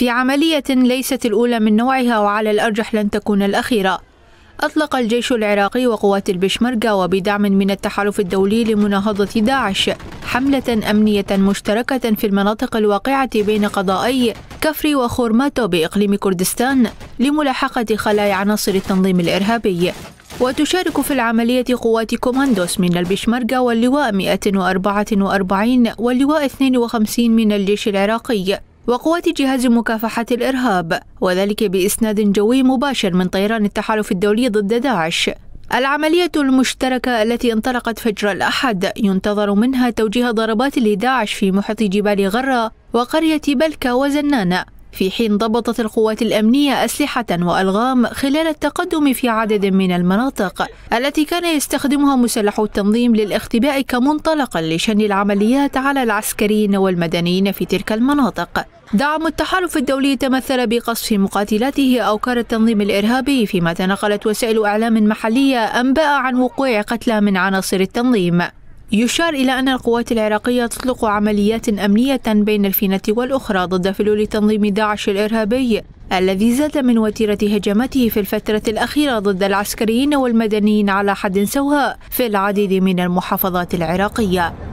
في عملية ليست الأولى من نوعها وعلى الأرجح لن تكون الأخيرة أطلق الجيش العراقي وقوات البشمركة وبدعم من التحالف الدولي لمناهضة داعش حملة أمنية مشتركة في المناطق الواقعة بين قضائي كفري وخورماتو بإقليم كردستان لملاحقة خلايا عناصر التنظيم الإرهابي وتشارك في العملية قوات كوماندوس من البشمركة واللواء 144 واللواء 52 من الجيش العراقي وقوات جهاز مكافحة الإرهاب وذلك بإسناد جوي مباشر من طيران التحالف الدولي ضد داعش العملية المشتركة التي انطلقت فجر الأحد ينتظر منها توجيه ضربات لداعش في محيط جبال غرة وقرية بلكة وزنانة في حين ضبطت القوات الأمنية أسلحة وألغام خلال التقدم في عدد من المناطق التي كان يستخدمها مسلح التنظيم للاختباء كمنطلق لشن العمليات على العسكريين والمدنيين في تلك المناطق دعم التحالف الدولي تمثل بقصف مقاتلاته أوكار التنظيم الإرهابي فيما تنقلت وسائل أعلام محلية أنباء عن وقوع قتلى من عناصر التنظيم يشار إلى أن القوات العراقية تطلق عمليات أمنية بين الفينة والأخرى ضد فلول تنظيم داعش الإرهابي الذي زاد من وتيرة هجماته في الفترة الأخيرة ضد العسكريين والمدنيين على حد سواء في العديد من المحافظات العراقية